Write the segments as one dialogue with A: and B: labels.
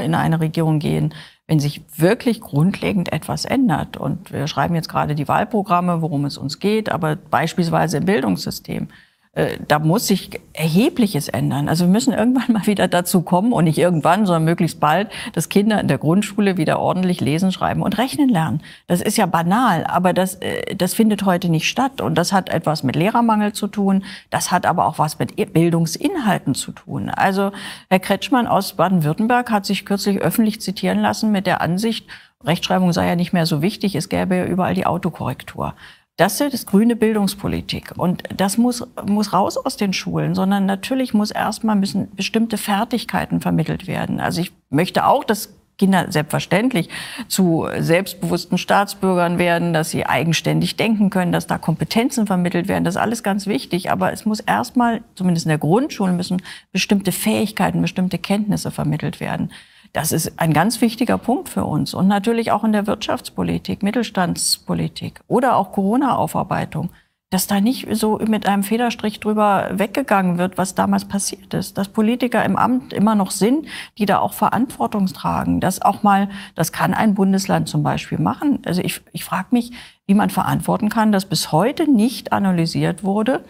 A: in eine Regierung gehen, wenn sich wirklich grundlegend etwas ändert. Und wir schreiben jetzt gerade die Wahlprogramme, worum es uns geht, aber beispielsweise im Bildungssystem. Äh, da muss sich erhebliches ändern. Also wir müssen irgendwann mal wieder dazu kommen und nicht irgendwann, sondern möglichst bald, dass Kinder in der Grundschule wieder ordentlich lesen, schreiben und rechnen lernen. Das ist ja banal, aber das, äh, das findet heute nicht statt. Und das hat etwas mit Lehrermangel zu tun. Das hat aber auch was mit Bildungsinhalten zu tun. Also Herr Kretschmann aus Baden-Württemberg hat sich kürzlich öffentlich zitieren lassen mit der Ansicht, Rechtschreibung sei ja nicht mehr so wichtig, es gäbe ja überall die Autokorrektur. Das ist grüne Bildungspolitik. Und das muss, muss raus aus den Schulen, sondern natürlich muss erstmal müssen bestimmte Fertigkeiten vermittelt werden. Also ich möchte auch, dass Kinder selbstverständlich zu selbstbewussten Staatsbürgern werden, dass sie eigenständig denken können, dass da Kompetenzen vermittelt werden. Das ist alles ganz wichtig. Aber es muss erstmal, zumindest in der Grundschule, müssen bestimmte Fähigkeiten, bestimmte Kenntnisse vermittelt werden. Das ist ein ganz wichtiger Punkt für uns und natürlich auch in der Wirtschaftspolitik, Mittelstandspolitik oder auch Corona-Aufarbeitung, dass da nicht so mit einem Federstrich drüber weggegangen wird, was damals passiert ist, dass Politiker im Amt immer noch sind, die da auch Verantwortung tragen, dass auch mal, das kann ein Bundesland zum Beispiel machen. Also ich, ich frage mich, wie man verantworten kann, dass bis heute nicht analysiert wurde,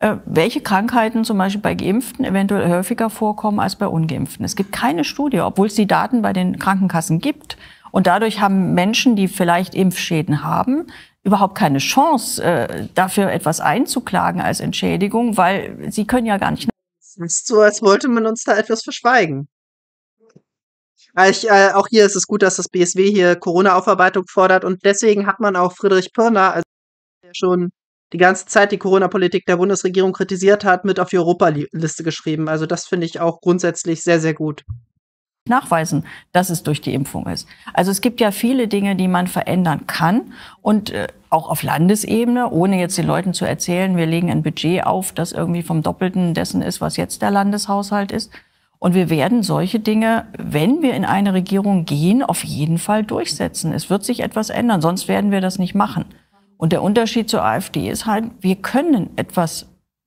A: äh, welche Krankheiten zum Beispiel bei Geimpften eventuell häufiger vorkommen als bei Ungeimpften. Es gibt keine Studie, obwohl es die Daten bei den Krankenkassen gibt. Und dadurch haben Menschen, die vielleicht Impfschäden haben, überhaupt keine Chance, äh, dafür etwas einzuklagen als Entschädigung, weil sie können ja gar nicht.
B: Es ist so, als wollte man uns da etwas verschweigen. Ich, äh, auch hier ist es gut, dass das BSW hier Corona-Aufarbeitung fordert und deswegen hat man auch Friedrich Pirner, also der schon die ganze Zeit die Corona-Politik der Bundesregierung kritisiert hat, mit auf die Europa-Liste geschrieben. Also das finde ich auch grundsätzlich sehr, sehr gut
A: nachweisen, dass es durch die Impfung ist. Also es gibt ja viele Dinge, die man verändern kann und äh, auch auf Landesebene, ohne jetzt den Leuten zu erzählen, wir legen ein Budget auf, das irgendwie vom Doppelten dessen ist, was jetzt der Landeshaushalt ist. Und wir werden solche Dinge, wenn wir in eine Regierung gehen, auf jeden Fall durchsetzen. Es wird sich etwas ändern, sonst werden wir das nicht machen. Und der Unterschied zur AfD ist halt, wir können etwas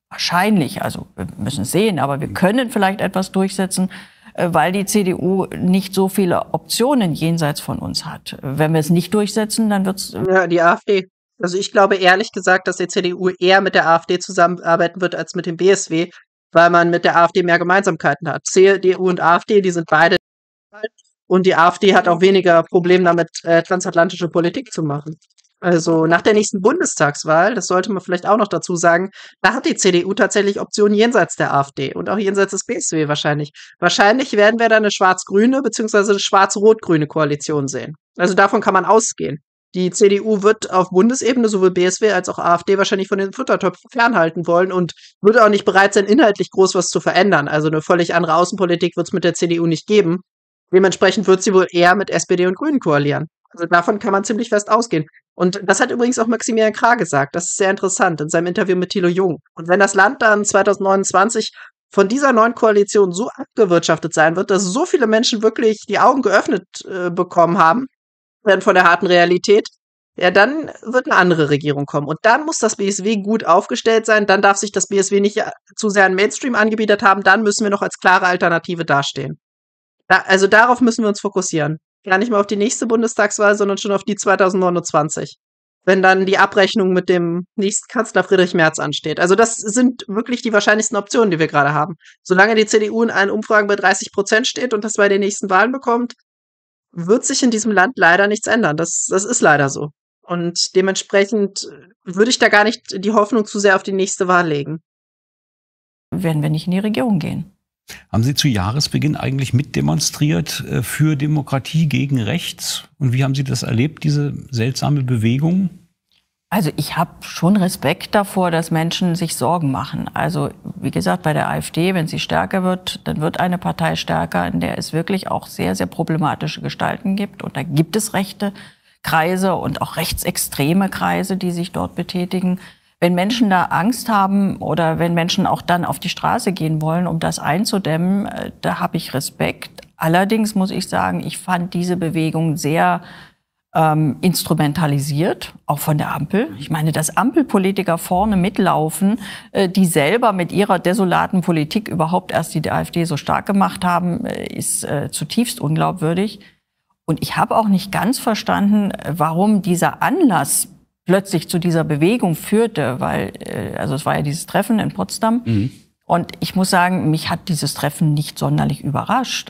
A: wahrscheinlich, also wir müssen sehen, aber wir mhm. können vielleicht etwas durchsetzen, äh, weil die CDU nicht so viele Optionen jenseits von uns hat. Wenn wir es nicht durchsetzen, dann wird es. Äh,
B: ja, die AfD. Also ich glaube ehrlich gesagt, dass die CDU eher mit der AfD zusammenarbeiten wird als mit dem BSW, weil man mit der AfD mehr Gemeinsamkeiten hat. CDU und AfD, die sind beide und die AfD hat auch weniger Probleme damit, äh, transatlantische Politik zu machen. Also nach der nächsten Bundestagswahl, das sollte man vielleicht auch noch dazu sagen, da hat die CDU tatsächlich Optionen jenseits der AfD und auch jenseits des BSW wahrscheinlich. Wahrscheinlich werden wir da eine schwarz-grüne bzw. schwarz-rot-grüne Koalition sehen. Also davon kann man ausgehen. Die CDU wird auf Bundesebene sowohl BSW als auch AfD wahrscheinlich von den Futtertöpfen fernhalten wollen und wird auch nicht bereit sein, inhaltlich groß was zu verändern. Also eine völlig andere Außenpolitik wird es mit der CDU nicht geben. Dementsprechend wird sie wohl eher mit SPD und Grünen koalieren. Also davon kann man ziemlich fest ausgehen. Und das hat übrigens auch Maximilian Krah gesagt. Das ist sehr interessant in seinem Interview mit Thilo Jung. Und wenn das Land dann 2029 von dieser neuen Koalition so abgewirtschaftet sein wird, dass so viele Menschen wirklich die Augen geöffnet äh, bekommen haben, werden von der harten Realität, ja, dann wird eine andere Regierung kommen. Und dann muss das BSW gut aufgestellt sein. Dann darf sich das BSW nicht äh, zu sehr an Mainstream angebietet haben. Dann müssen wir noch als klare Alternative dastehen. Da, also darauf müssen wir uns fokussieren gar nicht mehr auf die nächste Bundestagswahl, sondern schon auf die 2029. Wenn dann die Abrechnung mit dem nächsten Kanzler Friedrich Merz ansteht. Also das sind wirklich die wahrscheinlichsten Optionen, die wir gerade haben. Solange die CDU in allen Umfragen bei 30 Prozent steht und das bei den nächsten Wahlen bekommt, wird sich in diesem Land leider nichts ändern. Das, das ist leider so. Und dementsprechend würde ich da gar nicht die Hoffnung zu sehr auf die nächste Wahl legen.
A: Werden wir nicht in die Regierung gehen? Haben Sie zu Jahresbeginn eigentlich mitdemonstriert äh, für Demokratie gegen Rechts? Und wie haben Sie das erlebt, diese seltsame Bewegung? Also ich habe schon Respekt davor, dass Menschen sich Sorgen machen. Also wie gesagt, bei der AfD, wenn sie stärker wird, dann wird eine Partei stärker, in der es wirklich auch sehr, sehr problematische Gestalten gibt. Und da gibt es rechte Kreise und auch rechtsextreme Kreise, die sich dort betätigen wenn Menschen da Angst haben oder wenn Menschen auch dann auf die Straße gehen wollen, um das einzudämmen, äh, da habe ich Respekt. Allerdings muss ich sagen, ich fand diese Bewegung sehr ähm, instrumentalisiert, auch von der Ampel. Ich meine, dass Ampelpolitiker vorne mitlaufen, äh, die selber mit ihrer desolaten Politik überhaupt erst die AfD so stark gemacht haben, äh, ist äh, zutiefst unglaubwürdig. Und ich habe auch nicht ganz verstanden, warum dieser Anlass plötzlich zu dieser Bewegung führte, weil, äh, also es war ja dieses Treffen in Potsdam. Mhm. Und ich muss sagen, mich hat dieses Treffen nicht sonderlich überrascht.